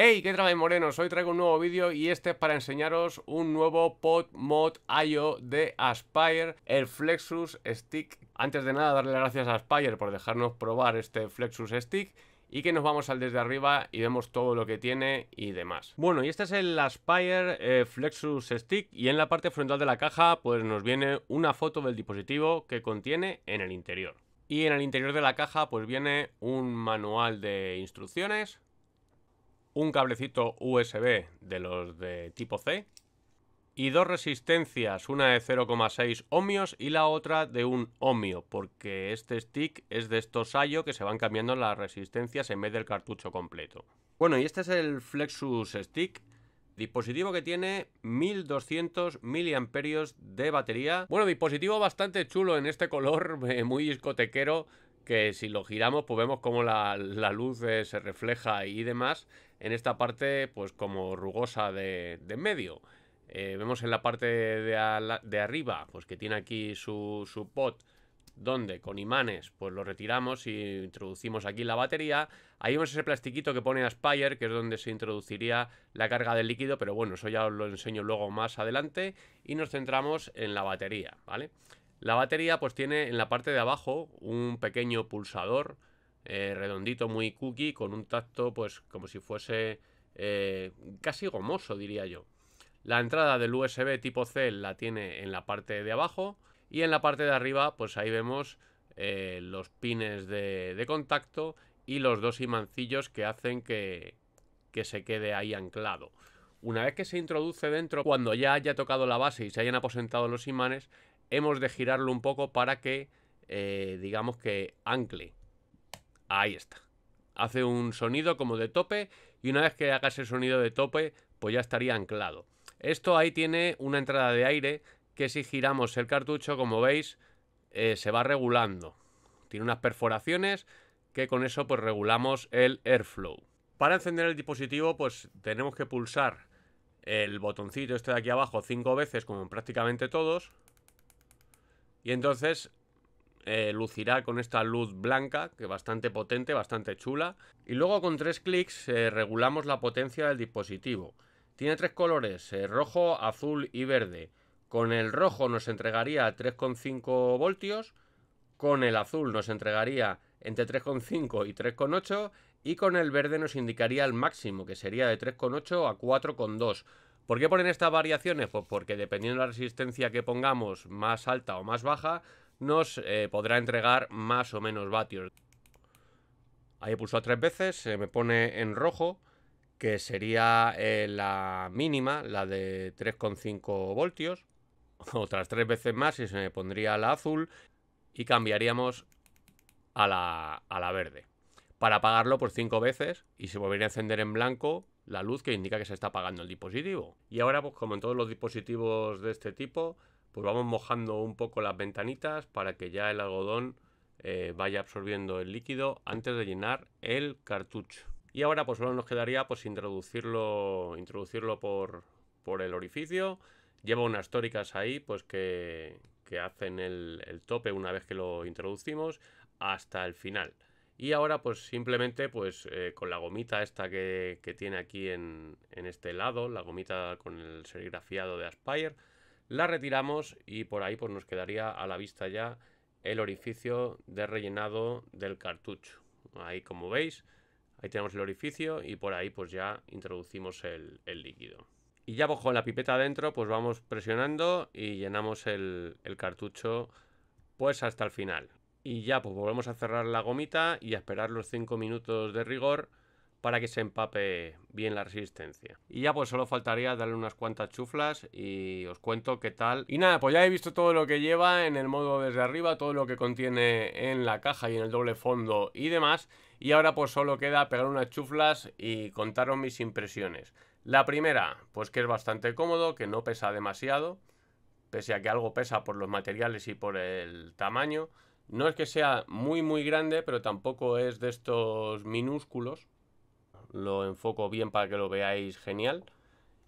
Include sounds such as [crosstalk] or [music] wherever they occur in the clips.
¡Hey! ¿Qué tal, morenos? Hoy traigo un nuevo vídeo y este es para enseñaros un nuevo pod mod IO de Aspire, el Flexus Stick. Antes de nada, darle las gracias a Aspire por dejarnos probar este Flexus Stick y que nos vamos al desde arriba y vemos todo lo que tiene y demás. Bueno, y este es el Aspire eh, Flexus Stick y en la parte frontal de la caja pues nos viene una foto del dispositivo que contiene en el interior. Y en el interior de la caja pues viene un manual de instrucciones, un cablecito USB de los de tipo C y dos resistencias, una de 0,6 ohmios y la otra de un ohmio, porque este stick es de estos Sayo que se van cambiando las resistencias en vez del cartucho completo. Bueno, y este es el Flexus Stick, Dispositivo que tiene 1200 mAh de batería. Bueno, dispositivo bastante chulo en este color, [laughs] eh, muy discotequero, que si lo giramos pues vemos como la, luz eh, se refleja y demás en esta parte pues como rugosa de, medio. Eh, vemos en la parte de, de, arriba pues que tiene aquí su, su pot donde con imanes pues lo retiramos y introducimos aquí la batería. Ahí vemos ese plastiquito que pone Aspire, que es donde se introduciría la carga del líquido, pero bueno, eso ya os lo enseño luego más adelante y nos centramos en la batería, ¿vale? La batería pues tiene en la parte de abajo un pequeño pulsador eh, redondito muy cookie con un tacto pues como si fuese eh, casi gomoso diría yo. La entrada del USB tipo C la tiene en la parte de abajo y en la parte de arriba, pues ahí vemos eh, los pines de, contacto y los dos imancillos que hacen que, se quede ahí anclado. Una vez que se introduce dentro, cuando ya haya tocado la base y se hayan aposentado los imanes, hemos de girarlo un poco para que, eh, digamos que ancle. Ahí está. Hace un sonido como de tope y una vez que haga ese sonido de tope, pues ya estaría anclado. Esto ahí tiene una entrada de aire que si giramos el cartucho, como veis, eh, se va regulando. Tiene unas perforaciones que con eso pues regulamos el airflow. Para encender el dispositivo pues tenemos que pulsar el botoncito este de aquí abajo cinco veces como en prácticamente todos y entonces eh, lucirá con esta luz blanca que es bastante potente, bastante chula y luego con tres clics eh, regulamos la potencia del dispositivo. Tiene tres colores, rojo, azul y verde. Con el rojo nos entregaría 3,5 voltios, con el azul nos entregaría entre 3,5 y 3,8 y con el verde nos indicaría el máximo, que sería de 3,8 a 4,2. ¿Por qué ponen estas variaciones? Pues porque dependiendo de la resistencia que pongamos, más alta o más baja, nos eh, podrá entregar más o menos vatios. Ahí he pulsado tres veces, se me pone en rojo, que sería eh, la mínima, la de 3,5 voltios otras tres veces más y se me pondría la azul y cambiaríamos a la, verde. Para apagarlo por cinco veces y se volvería a encender en blanco la luz que indica que se está apagando el dispositivo. Y ahora, pues como en todos los dispositivos de este tipo, pues vamos mojando un poco las ventanitas para que ya el algodón eh, vaya absorbiendo el líquido antes de llenar el cartucho. Y ahora pues solo nos quedaría pues introducirlo, introducirlo por, por el orificio Lleva unas tóricas ahí, pues que, hacen el, tope una vez que lo introducimos hasta el final. Y ahora pues simplemente pues eh, con la gomita esta que, tiene aquí en, este lado, la gomita con el serigrafiado de Aspire, la retiramos y por ahí pues nos quedaría a la vista ya el orificio de rellenado del cartucho. Ahí como veis, ahí tenemos el orificio y por ahí pues ya introducimos el líquido. Y ya con la pipeta adentro, pues vamos presionando y llenamos el, cartucho pues hasta el final. Y ya pues volvemos a cerrar la gomita y a esperar los 5 minutos de rigor para que se empape bien la resistencia. Y ya pues solo faltaría darle unas cuantas chuflas y os cuento qué tal. Y nada, pues ya he visto todo lo que lleva en el modo desde arriba, todo lo que contiene en la caja y en el doble fondo y demás. Y ahora pues solo queda pegar unas chuflas y contaros mis impresiones. La primera, pues que es bastante cómodo, que no pesa demasiado, pese a que algo pesa por los materiales y por el tamaño. No es que sea muy muy grande, pero tampoco es de estos minúsculos. Lo enfoco bien para que lo veáis genial.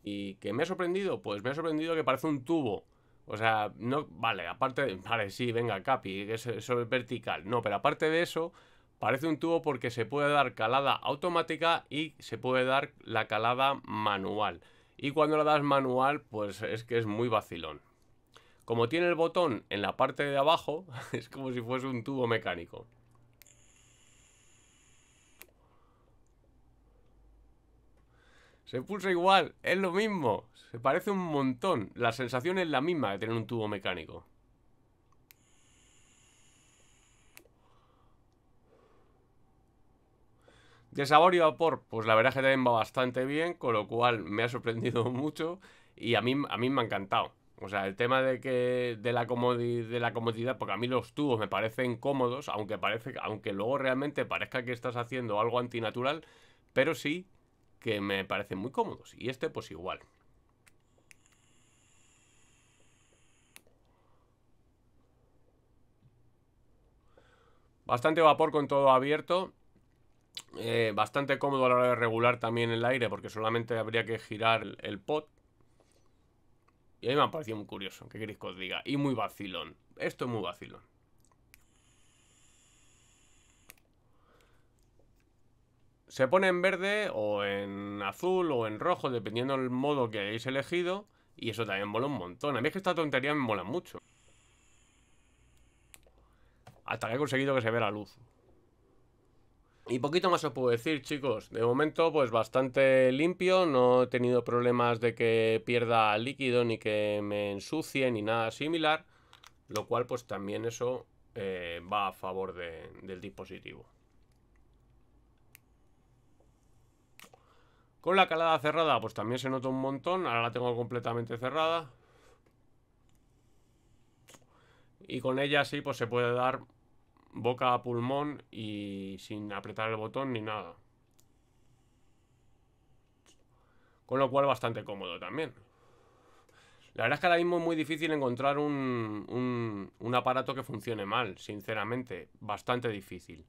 ¿Y que me ha sorprendido? Pues me ha sorprendido que parece un tubo. O sea, no, vale, aparte, de, vale, sí, venga, Capi, eso es vertical. No, pero aparte de eso, Parece un tubo porque se puede dar calada automática y se puede dar la calada manual. Y cuando la das manual, pues es que es muy vacilón. Como tiene el botón en la parte de abajo, [laughs] es como si fuese un tubo mecánico. Se pulsa igual, es lo mismo, se parece un montón. La sensación es la misma que tener un tubo mecánico. De sabor y vapor, pues la verdad es que también va bastante bien, con lo cual me ha sorprendido [laughs] mucho y a mí, a mí me ha encantado. O sea, el tema de que de la, comodidad, porque a mí los tubos me parecen cómodos, aunque, parece, aunque luego realmente parezca que estás haciendo algo antinatural, pero sí que me parecen muy cómodos. Y este pues igual. Bastante vapor con todo abierto. Eh, bastante cómodo a la hora de regular también el aire, porque solamente habría que girar el, pot. Y a mí me ha parecido muy curioso, que queréis que os diga. Y muy vacilón. Esto es muy vacilón. Se pone en verde o en azul o en rojo, dependiendo del modo que hayáis elegido. Y eso también mola un montón. A mí es que esta tontería me mola mucho. Hasta que he conseguido que se vea la luz. Y poquito más os puedo decir, chicos. De momento, pues bastante limpio. No he tenido problemas de que pierda líquido ni que me ensucie ni nada similar. Lo cual, pues también eso eh, va a favor del dispositivo. Con la calada cerrada, pues también se nota un montón. Ahora la tengo completamente cerrada. Y con ella sí, pues se puede dar boca a pulmón y sin apretar el botón ni nada. Con lo cual bastante cómodo también. La verdad es que ahora mismo es muy difícil encontrar un, aparato que funcione mal, sinceramente. Bastante difícil.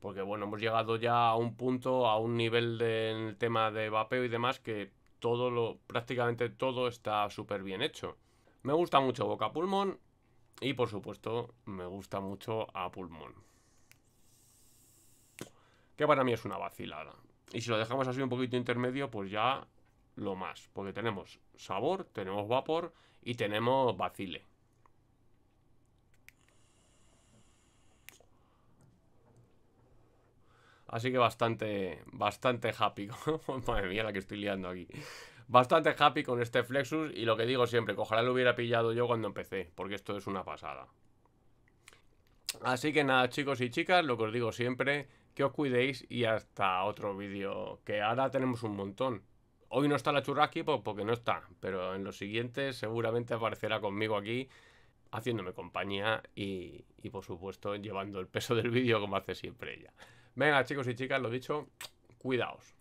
Porque bueno, hemos llegado ya a un punto, a un nivel del tema de vapeo y demás que todo lo, prácticamente todo está súper bien hecho. Me gusta mucho Boca Pulmón, y por supuesto, me gusta mucho a pulmón. Que para mí es una vacilada. Y si lo dejamos así un poquito intermedio, pues ya lo más. Porque tenemos sabor, tenemos vapor y tenemos vacile. Así que bastante, bastante happy. [laughs] Madre mía, la que estoy liando aquí bastante happy con este Flexus y lo que digo siempre, que ojalá lo hubiera pillado yo cuando empecé, porque esto es una pasada. Así que nada, chicos y chicas, lo que os digo siempre, que os cuidéis y hasta otro vídeo, que ahora tenemos un montón. Hoy no está la churrasqui pues, porque no está, pero en los siguientes seguramente aparecerá conmigo aquí haciéndome compañía y, y por supuesto llevando el peso del vídeo como hace siempre ella. Venga chicos y chicas, lo dicho, cuidaos.